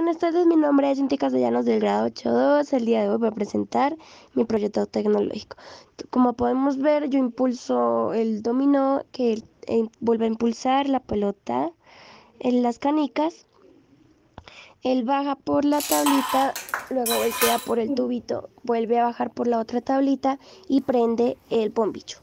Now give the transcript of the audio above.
Buenas tardes, mi nombre es Cinti Castellanos del grado 8.2. El día de hoy voy a presentar mi proyecto tecnológico. Como podemos ver, yo impulso el dominó que eh, vuelve a impulsar la pelota en eh, las canicas. Él baja por la tablita, luego voltea por el tubito, vuelve a bajar por la otra tablita y prende el bombillo.